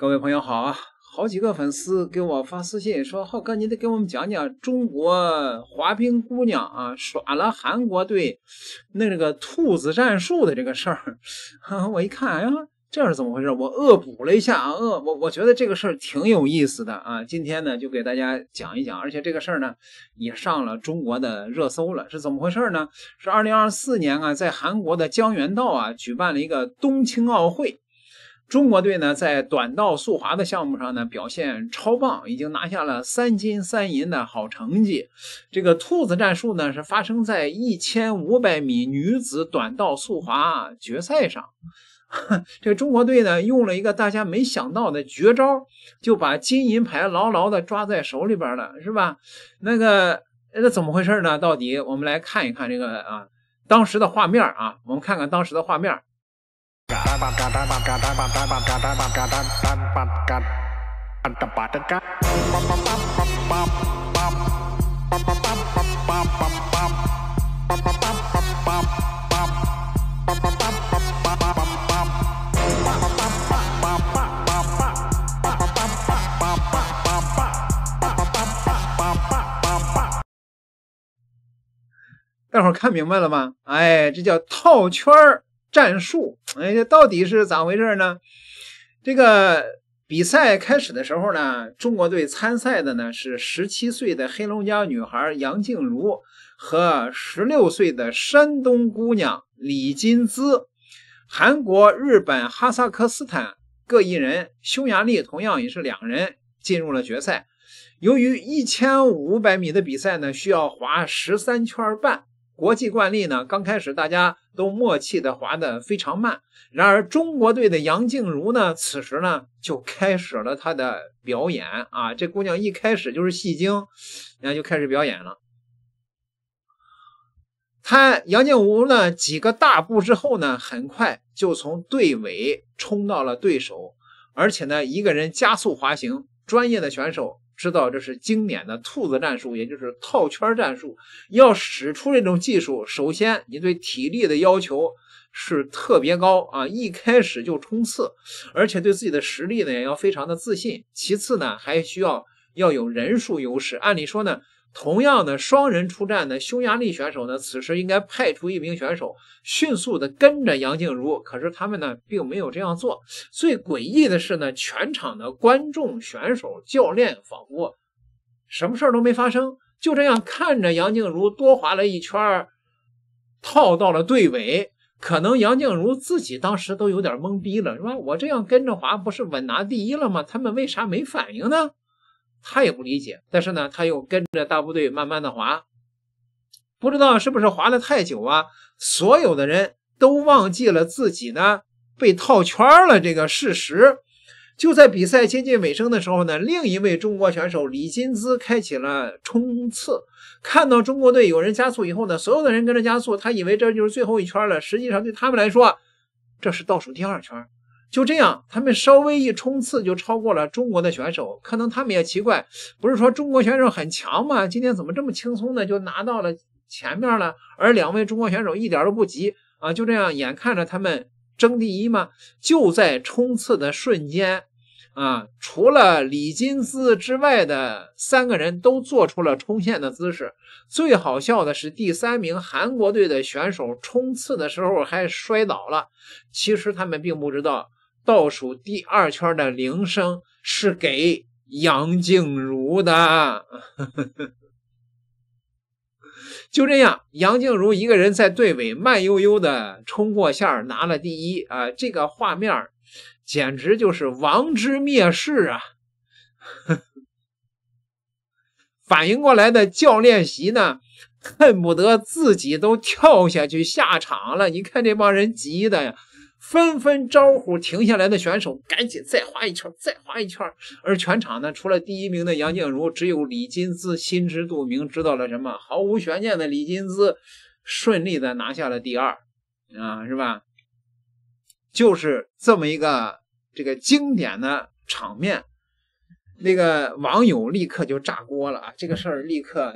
各位朋友好啊！好几个粉丝给我发私信说：“浩哥，你得给我们讲讲中国滑冰姑娘啊耍了韩国队那个兔子战术的这个事儿。”我一看，哎呀，这是怎么回事？我恶补了一下啊，恶我我觉得这个事儿挺有意思的啊。今天呢，就给大家讲一讲，而且这个事儿呢也上了中国的热搜了，是怎么回事呢？是二零二四年啊，在韩国的江原道啊举办了一个冬青奥会。中国队呢，在短道速滑的项目上呢，表现超棒，已经拿下了三金三银的好成绩。这个兔子战术呢，是发生在一千五百米女子短道速滑决赛上。这中国队呢，用了一个大家没想到的绝招，就把金银牌牢牢的抓在手里边了，是吧？那个那怎么回事呢？到底我们来看一看这个啊，当时的画面啊，我们看看当时的画面。大伙儿看明白了吗？哎，这叫套圈儿。战术，哎，这到底是咋回事呢？这个比赛开始的时候呢，中国队参赛的呢是十七岁的黑龙江女孩杨静茹和十六岁的山东姑娘李金姿，韩国、日本、哈萨克斯坦各一人，匈牙利同样也是两人进入了决赛。由于一千五百米的比赛呢，需要划十三圈半。国际惯例呢，刚开始大家都默契的滑的非常慢。然而中国队的杨静茹呢，此时呢就开始了她的表演啊！这姑娘一开始就是戏精，然后就开始表演了。她杨静茹呢几个大步之后呢，很快就从队尾冲到了对手，而且呢一个人加速滑行，专业的选手。知道这是经典的兔子战术，也就是套圈战术。要使出这种技术，首先你对体力的要求是特别高啊！一开始就冲刺，而且对自己的实力呢也要非常的自信。其次呢，还需要要有人数优势。按理说呢。同样的双人出战的匈牙利选手呢，此时应该派出一名选手迅速的跟着杨静茹，可是他们呢并没有这样做。最诡异的是呢，全场的观众、选手、教练仿佛什么事儿都没发生，就这样看着杨静茹多划了一圈，套到了队尾。可能杨静茹自己当时都有点懵逼了，是吧？我这样跟着滑，不是稳拿第一了吗？他们为啥没反应呢？他也不理解，但是呢，他又跟着大部队慢慢的滑，不知道是不是滑的太久啊，所有的人都忘记了自己呢被套圈了这个事实。就在比赛接近尾声的时候呢，另一位中国选手李金姿开启了冲刺。看到中国队有人加速以后呢，所有的人跟着加速，他以为这就是最后一圈了，实际上对他们来说，这是倒数第二圈。就这样，他们稍微一冲刺就超过了中国的选手。可能他们也奇怪，不是说中国选手很强吗？今天怎么这么轻松的就拿到了前面了？而两位中国选手一点都不急啊！就这样，眼看着他们争第一嘛，就在冲刺的瞬间，啊，除了李金斯之外的三个人都做出了冲线的姿势。最好笑的是，第三名韩国队的选手冲刺的时候还摔倒了。其实他们并不知道。倒数第二圈的铃声是给杨静茹的。就这样，杨静茹一个人在队尾慢悠悠的冲过线拿了第一啊！这个画面简直就是王之蔑视啊！反应过来的教练席呢，恨不得自己都跳下去下场了。你看这帮人急的呀！纷纷招呼停下来的选手，赶紧再滑一圈，再滑一圈。而全场呢，除了第一名的杨静茹，只有李金枝心知肚明，知道了什么毫无悬念的李金枝顺利的拿下了第二，啊，是吧？就是这么一个这个经典的场面，那个网友立刻就炸锅了啊！这个事儿立刻。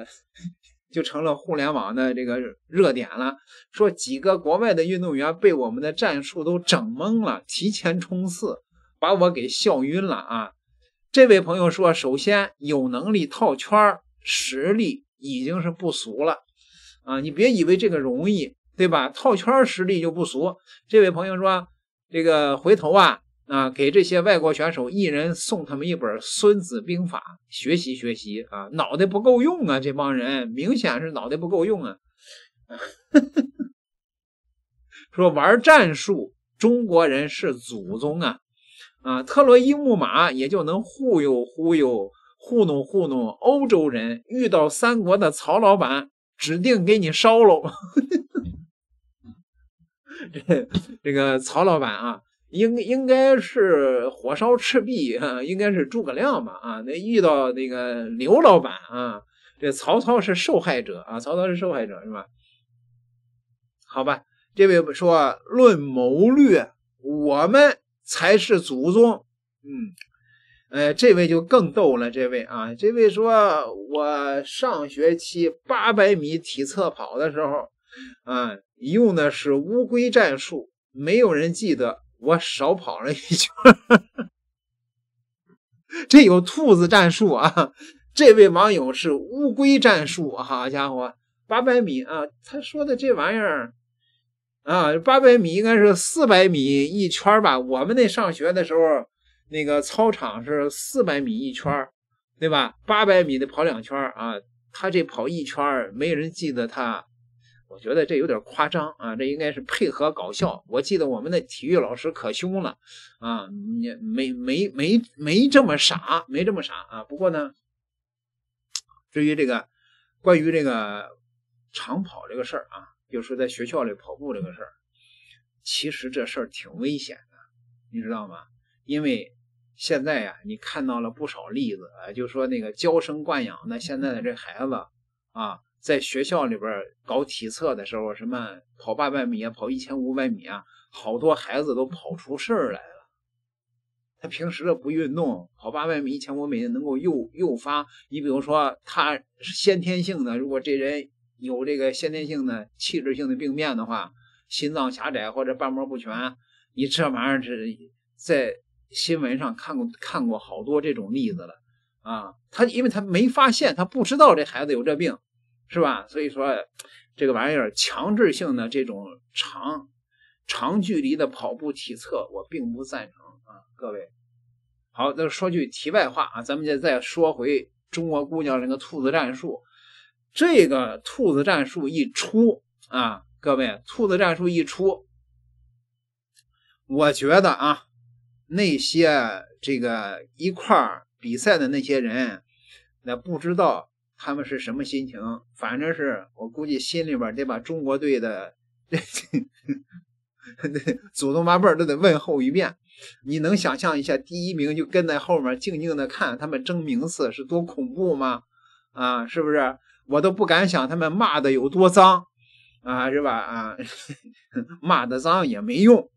就成了互联网的这个热点了。说几个国外的运动员被我们的战术都整懵了，提前冲刺，把我给笑晕了啊！这位朋友说，首先有能力套圈实力已经是不俗了啊！你别以为这个容易，对吧？套圈实力就不俗。这位朋友说，这个回头啊。啊，给这些外国选手一人送他们一本《孙子兵法》，学习学习啊！脑袋不够用啊，这帮人明显是脑袋不够用啊！说玩战术，中国人是祖宗啊！啊，特洛伊木马也就能忽悠忽悠、糊弄糊弄欧洲人。遇到三国的曹老板，指定给你烧了。这 这个曹老板啊！应应该是火烧赤壁啊，应该是诸葛亮吧啊，那遇到那个刘老板啊，这曹操是受害者啊，曹操是受害者是吧？好吧，这位说论谋略，我们才是祖宗。嗯，呃，这位就更逗了，这位啊，这位说我上学期八百米体测跑的时候啊，用的是乌龟战术，没有人记得。我少跑了一圈，这有兔子战术啊！这位网友是乌龟战术，好家伙，八百米啊！他说的这玩意儿啊，八百米应该是四百米一圈吧？我们那上学的时候，那个操场是四百米一圈，对吧？八百米的跑两圈啊！他这跑一圈，没人记得他。我觉得这有点夸张啊，这应该是配合搞笑。我记得我们的体育老师可凶了啊，你没没没没这么傻，没这么傻啊。不过呢，至于这个关于这个长跑这个事儿啊，就是在学校里跑步这个事儿，其实这事儿挺危险的，你知道吗？因为现在呀，你看到了不少例子啊，就说那个娇生惯养的现在的这孩子啊。在学校里边搞体测的时候，什么跑八百米啊，跑一千五百米啊，好多孩子都跑出事儿来了。他平时的不运动，跑八百米、一千五百米能够诱诱发。你比如说，他是先天性的，如果这人有这个先天性的器质性的病变的话，心脏狭窄或者瓣膜不全，你这玩意儿是在新闻上看过看过好多这种例子了啊。他因为他没发现，他不知道这孩子有这病。是吧？所以说，这个玩意儿强制性的这种长长距离的跑步体测，我并不赞成啊，各位。好，那说句题外话啊，咱们就再说回中国姑娘那个兔子战术。这个兔子战术一出啊，各位，兔子战术一出，我觉得啊，那些这个一块比赛的那些人，那不知道。他们是什么心情？反正是我估计心里边得把中国队的 祖宗八辈都得问候一遍。你能想象一下，第一名就跟在后面静静的看他们争名次是多恐怖吗？啊，是不是？我都不敢想他们骂的有多脏啊，是吧？啊，骂的脏也没用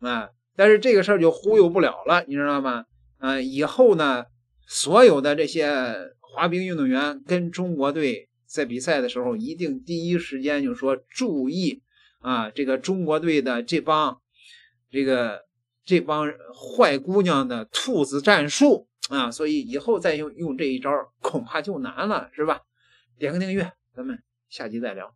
啊。但是这个事儿就忽悠不了了，你知道吗？啊，以后呢，所有的这些。滑冰运动员跟中国队在比赛的时候，一定第一时间就说注意啊，这个中国队的这帮这个这帮坏姑娘的兔子战术啊，所以以后再用用这一招恐怕就难了，是吧？点个订阅，咱们下期再聊。